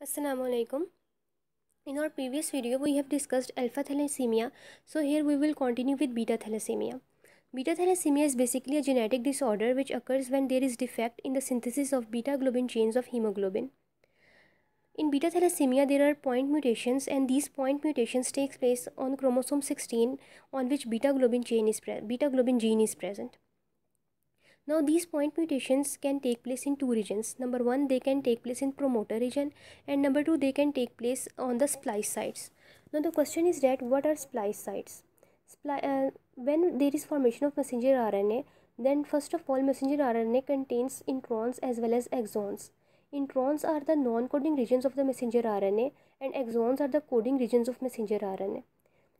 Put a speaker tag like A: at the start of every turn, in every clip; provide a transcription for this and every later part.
A: Assalamualaikum. In our previous video, we have discussed alpha thalassemia. So here we will continue with beta thalassemia. Beta thalassemia is basically a genetic disorder which occurs when there is defect in the synthesis of beta globin chains of hemoglobin. In beta thalassemia, there are point mutations and these point mutations takes place on chromosome 16 on which beta globin chain is beta globin gene is present. Now these point mutations can take place in two regions. Number one, they can take place in promoter region and number two, they can take place on the splice sites. Now the question is that what are splice sites? Spli uh, when there is formation of messenger RNA, then first of all messenger RNA contains introns as well as exons. Introns are the non-coding regions of the messenger RNA and exons are the coding regions of messenger RNA.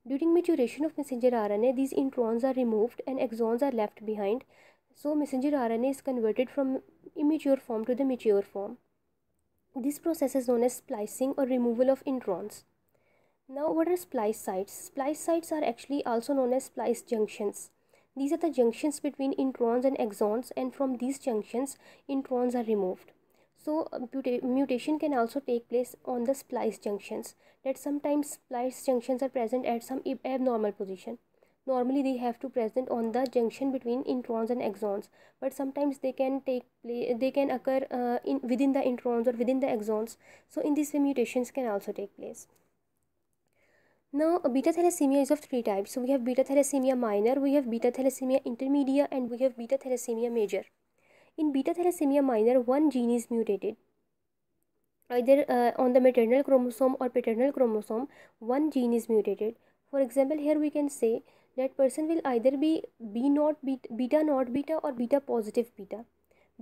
A: During maturation of messenger RNA, these introns are removed and exons are left behind so messenger RNA is converted from immature form to the mature form. This process is known as splicing or removal of introns. Now what are splice sites? Splice sites are actually also known as splice junctions. These are the junctions between introns and exons and from these junctions introns are removed. So uh, mutation can also take place on the splice junctions that sometimes splice junctions are present at some abnormal position. Normally they have to present on the junction between introns and exons but sometimes they can take play, they can occur uh, in within the introns or within the exons. So in this way mutations can also take place. Now uh, beta thalassemia is of three types. So we have beta thalassemia minor, we have beta thalassemia intermedia and we have beta thalassemia major. In beta thalassemia minor one gene is mutated either uh, on the maternal chromosome or paternal chromosome one gene is mutated for example here we can say that person will either be b not beta, beta not beta or beta positive beta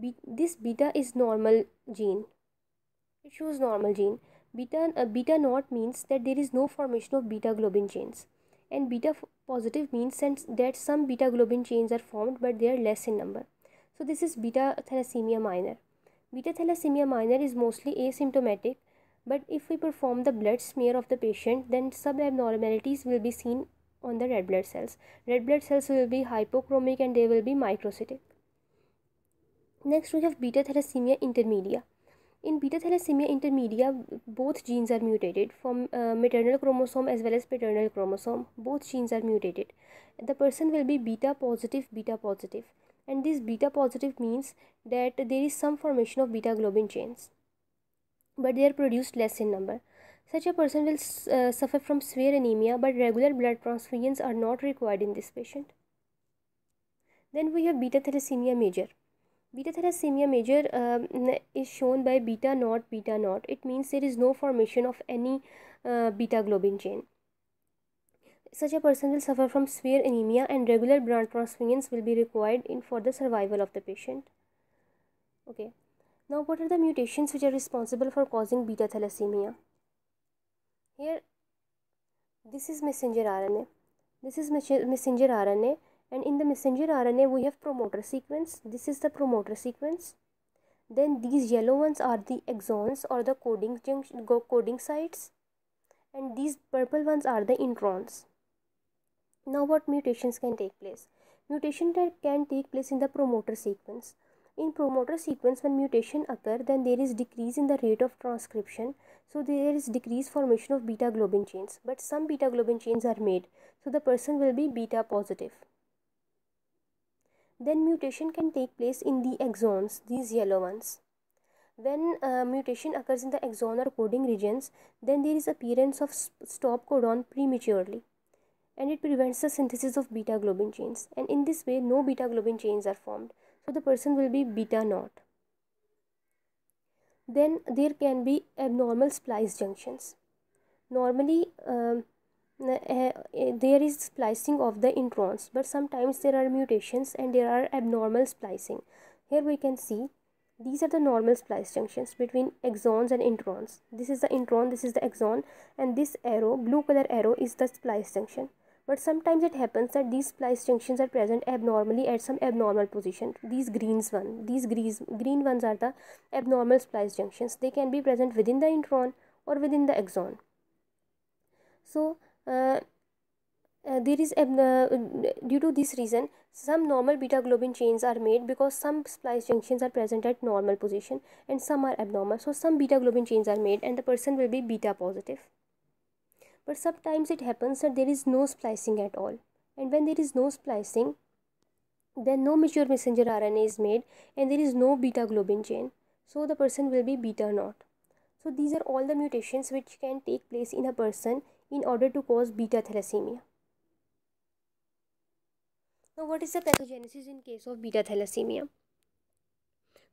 A: be, this beta is normal gene it shows normal gene beta uh, beta not means that there is no formation of beta globin chains and beta positive means that some beta globin chains are formed but they are less in number so this is beta thalassemia minor beta thalassemia minor is mostly asymptomatic but if we perform the blood smear of the patient then sub abnormalities will be seen on the red blood cells. Red blood cells will be hypochromic and they will be microcytic. Next we have beta thalassemia intermedia. In beta thalassemia intermedia, both genes are mutated from uh, maternal chromosome as well as paternal chromosome. Both genes are mutated. The person will be beta positive, beta positive. And this beta positive means that there is some formation of beta globin chains, but they are produced less in number. Such a person will uh, suffer from severe anemia, but regular blood transfusions are not required in this patient. Then we have beta thalassemia major. Beta thalassemia major um, is shown by beta naught beta naught. It means there is no formation of any uh, beta globin chain. Such a person will suffer from severe anemia and regular blood transfusions will be required in for the survival of the patient. Okay. Now what are the mutations which are responsible for causing beta thalassemia? Here, this is messenger RNA. This is messenger RNA and in the messenger RNA we have promoter sequence. This is the promoter sequence. Then these yellow ones are the exons or the coding, junction, coding sites and these purple ones are the introns. Now what mutations can take place? Mutation that can take place in the promoter sequence. In promoter sequence, when mutation occur, then there is decrease in the rate of transcription. So there is decrease formation of beta globin chains. But some beta globin chains are made. So the person will be beta positive. Then mutation can take place in the exons, these yellow ones. When uh, mutation occurs in the exon or coding regions, then there is appearance of stop codon prematurely and it prevents the synthesis of beta globin chains and in this way no beta globin chains are formed so the person will be beta naught then there can be abnormal splice junctions normally um, eh, eh, there is splicing of the introns but sometimes there are mutations and there are abnormal splicing here we can see these are the normal splice junctions between exons and introns this is the intron this is the exon and this arrow blue color arrow is the splice junction but sometimes it happens that these splice junctions are present abnormally at some abnormal position these greens one these greens, green ones are the abnormal splice junctions they can be present within the intron or within the exon so uh, uh, there is uh, due to this reason some normal beta globin chains are made because some splice junctions are present at normal position and some are abnormal so some beta globin chains are made and the person will be beta positive but sometimes it happens that there is no splicing at all and when there is no splicing then no mature messenger RNA is made and there is no beta globin chain so the person will be beta naught so these are all the mutations which can take place in a person in order to cause beta thalassemia now what is the pathogenesis in case of beta thalassemia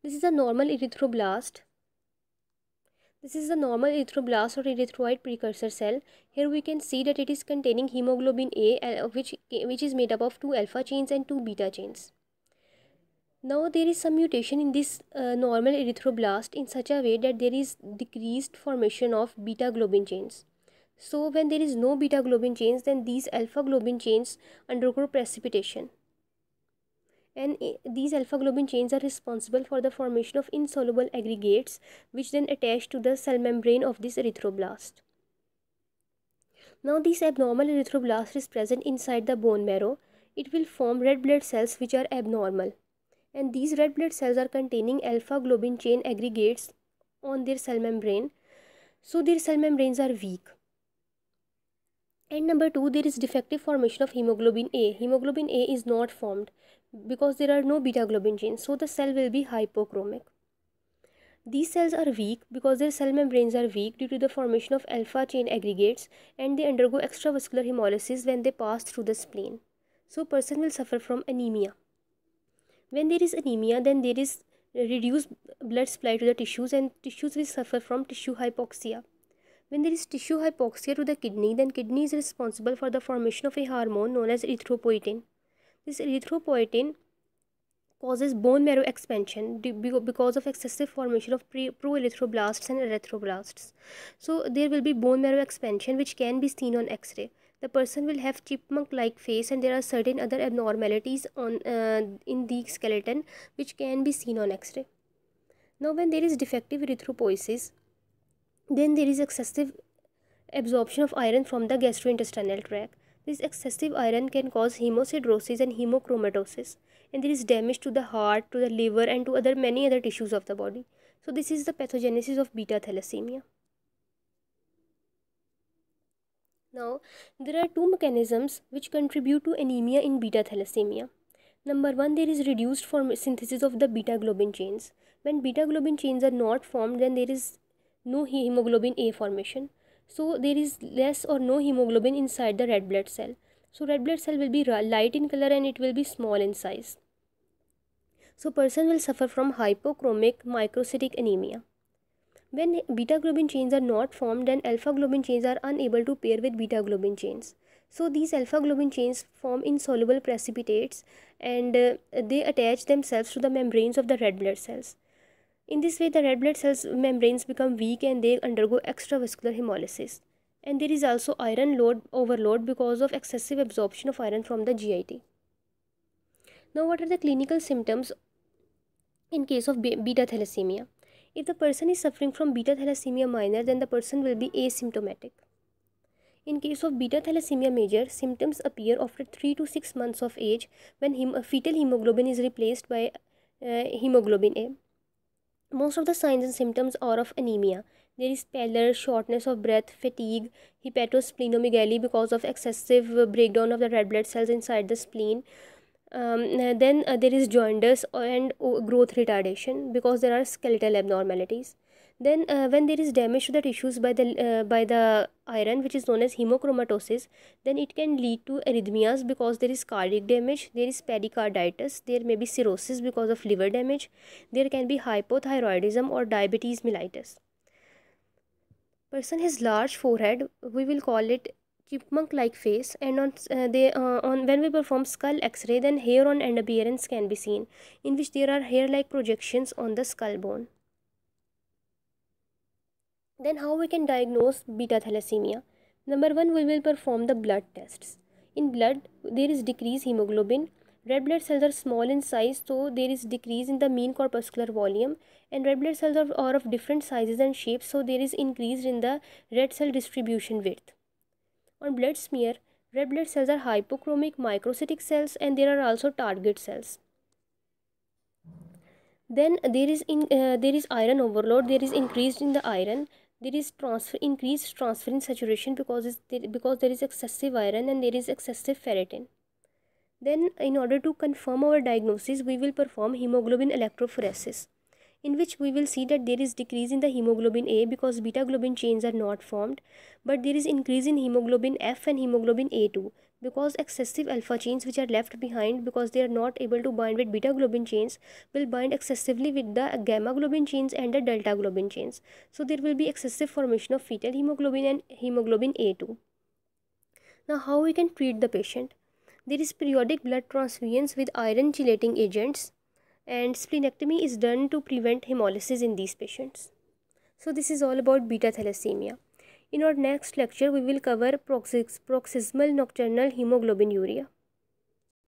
A: this is a normal erythroblast this is the normal erythroblast or erythroid precursor cell. Here we can see that it is containing hemoglobin A uh, which, which is made up of two alpha chains and two beta chains. Now there is some mutation in this uh, normal erythroblast in such a way that there is decreased formation of beta globin chains. So when there is no beta globin chains then these alpha globin chains undergo precipitation and these alpha globin chains are responsible for the formation of insoluble aggregates which then attach to the cell membrane of this erythroblast. Now this abnormal erythroblast is present inside the bone marrow. It will form red blood cells which are abnormal and these red blood cells are containing alpha globin chain aggregates on their cell membrane so their cell membranes are weak. And number 2 there is defective formation of hemoglobin A. Hemoglobin A is not formed because there are no beta globin genes so the cell will be hypochromic these cells are weak because their cell membranes are weak due to the formation of alpha chain aggregates and they undergo extravascular hemolysis when they pass through the spleen. So person will suffer from anemia. When there is anemia then there is reduced blood supply to the tissues and tissues will suffer from tissue hypoxia. When there is tissue hypoxia to the kidney then kidney is responsible for the formation of a hormone known as erythropoietin. This erythropoietin causes bone marrow expansion because of excessive formation of proerythroblasts and erythroblasts. So there will be bone marrow expansion which can be seen on x-ray. The person will have chipmunk-like face and there are certain other abnormalities on uh, in the skeleton which can be seen on x-ray. Now when there is defective erythropoiesis, then there is excessive absorption of iron from the gastrointestinal tract this excessive iron can cause hemosiderosis and hemochromatosis and there is damage to the heart, to the liver and to other many other tissues of the body. So this is the pathogenesis of beta thalassemia. Now, there are two mechanisms which contribute to anemia in beta thalassemia. Number one, there is reduced form synthesis of the beta globin chains. When beta globin chains are not formed, then there is no hemoglobin A formation so there is less or no hemoglobin inside the red blood cell so red blood cell will be light in color and it will be small in size so person will suffer from hypochromic microcytic anemia when beta globin chains are not formed then alpha globin chains are unable to pair with beta globin chains so these alpha globin chains form insoluble precipitates and uh, they attach themselves to the membranes of the red blood cells in this way, the red blood cells membranes become weak and they undergo extravascular hemolysis. And there is also iron load overload because of excessive absorption of iron from the GIT. Now, what are the clinical symptoms in case of beta thalassemia? If the person is suffering from beta thalassemia minor, then the person will be asymptomatic. In case of beta thalassemia major, symptoms appear after 3 to 6 months of age when hem fetal hemoglobin is replaced by uh, hemoglobin A most of the signs and symptoms are of anemia there is pallor, shortness of breath, fatigue, hepatosplenomegaly because of excessive breakdown of the red blood cells inside the spleen. Um, then uh, there is jaundice and uh, growth retardation because there are skeletal abnormalities. Then uh, when there is damage to the tissues by the, uh, by the iron which is known as hemochromatosis then it can lead to arrhythmias because there is cardiac damage, there is pericarditis, there may be cirrhosis because of liver damage, there can be hypothyroidism or diabetes mellitus. Person has large forehead, we will call it chipmunk like face and on uh, they uh, on when we perform skull x-ray then hair on and appearance can be seen in which there are hair like projections on the skull bone then how we can diagnose beta thalassemia? Number one, we will perform the blood tests. In blood, there is decreased hemoglobin. Red blood cells are small in size, so there is decrease in the mean corpuscular volume. And red blood cells are, of different sizes and shapes, so there is increase in the red cell distribution width. On blood smear, red blood cells are hypochromic microcytic cells and there are also target cells then there is in uh, there is iron overload there is increase in the iron there is transfer increased transferrin saturation because, because there is excessive iron and there is excessive ferritin. Then in order to confirm our diagnosis, we will perform hemoglobin electrophoresis in which we will see that there is decrease in the hemoglobin A because beta globin chains are not formed but there is increase in hemoglobin F and hemoglobin A2 because excessive alpha chains which are left behind because they are not able to bind with beta globin chains will bind excessively with the gamma globin chains and the delta globin chains. So there will be excessive formation of fetal hemoglobin and hemoglobin A2. Now how we can treat the patient? There is periodic blood transfusions with iron chelating agents and splenectomy is done to prevent hemolysis in these patients. So this is all about beta thalassemia. In our next lecture, we will cover proximal nocturnal hemoglobinuria.